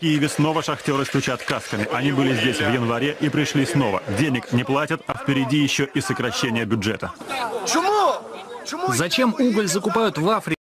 Киеве снова шахтеры стучат касками. Они были здесь в январе и пришли снова. Денег не платят, а впереди еще и сокращение бюджета. Зачем уголь закупают в Африке?